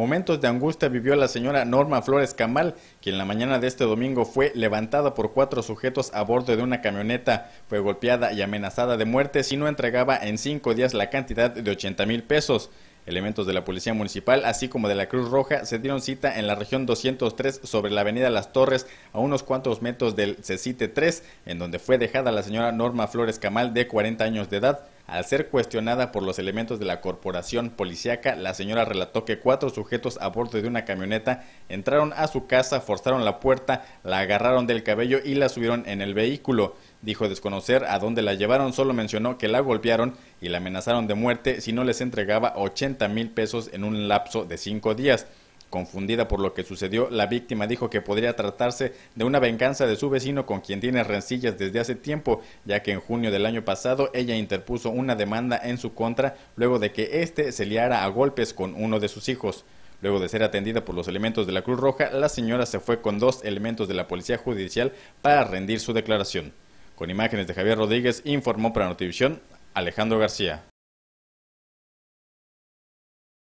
Momentos de angustia vivió la señora Norma Flores Camal, quien la mañana de este domingo fue levantada por cuatro sujetos a bordo de una camioneta, fue golpeada y amenazada de muerte si no entregaba en cinco días la cantidad de 80 mil pesos. Elementos de la Policía Municipal, así como de la Cruz Roja, se dieron cita en la región 203 sobre la avenida Las Torres, a unos cuantos metros del Cesite 3, en donde fue dejada la señora Norma Flores Camal, de 40 años de edad. Al ser cuestionada por los elementos de la corporación policíaca, la señora relató que cuatro sujetos a bordo de una camioneta entraron a su casa, forzaron la puerta, la agarraron del cabello y la subieron en el vehículo. Dijo desconocer a dónde la llevaron, solo mencionó que la golpearon y la amenazaron de muerte si no les entregaba 80 mil pesos en un lapso de cinco días. Confundida por lo que sucedió, la víctima dijo que podría tratarse de una venganza de su vecino con quien tiene rencillas desde hace tiempo, ya que en junio del año pasado ella interpuso una demanda en su contra luego de que éste se liara a golpes con uno de sus hijos. Luego de ser atendida por los elementos de la Cruz Roja, la señora se fue con dos elementos de la Policía Judicial para rendir su declaración. Con imágenes de Javier Rodríguez, informó para Notivisión Alejandro García.